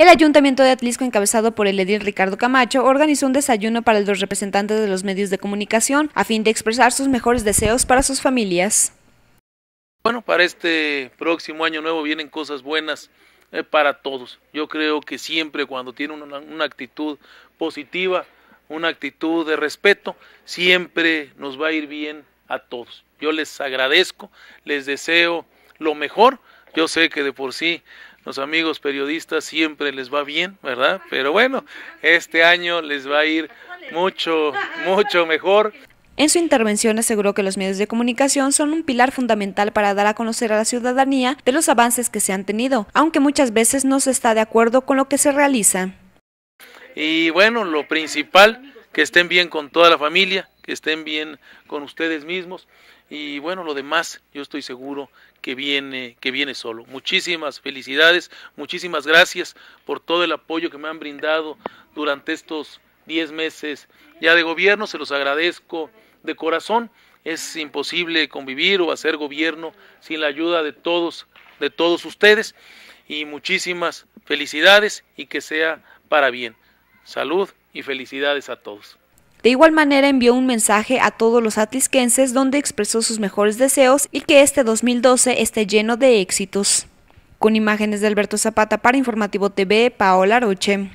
El Ayuntamiento de Atlisco, encabezado por el edil Ricardo Camacho, organizó un desayuno para los representantes de los medios de comunicación a fin de expresar sus mejores deseos para sus familias. Bueno, para este próximo año nuevo vienen cosas buenas eh, para todos. Yo creo que siempre cuando tiene una actitud positiva, una actitud de respeto, siempre nos va a ir bien a todos. Yo les agradezco, les deseo lo mejor. Yo sé que de por sí los amigos periodistas siempre les va bien, ¿verdad? Pero bueno, este año les va a ir mucho, mucho mejor. En su intervención aseguró que los medios de comunicación son un pilar fundamental para dar a conocer a la ciudadanía de los avances que se han tenido, aunque muchas veces no se está de acuerdo con lo que se realiza. Y bueno, lo principal, que estén bien con toda la familia, que estén bien con ustedes mismos y bueno, lo demás yo estoy seguro que viene, que viene solo. Muchísimas felicidades, muchísimas gracias por todo el apoyo que me han brindado durante estos 10 meses ya de gobierno, se los agradezco de corazón. Es imposible convivir o hacer gobierno sin la ayuda de todos, de todos ustedes. Y muchísimas felicidades y que sea para bien. Salud y felicidades a todos. De igual manera envió un mensaje a todos los atlisquenses donde expresó sus mejores deseos y que este 2012 esté lleno de éxitos. Con imágenes de Alberto Zapata para Informativo TV, Paola Roche.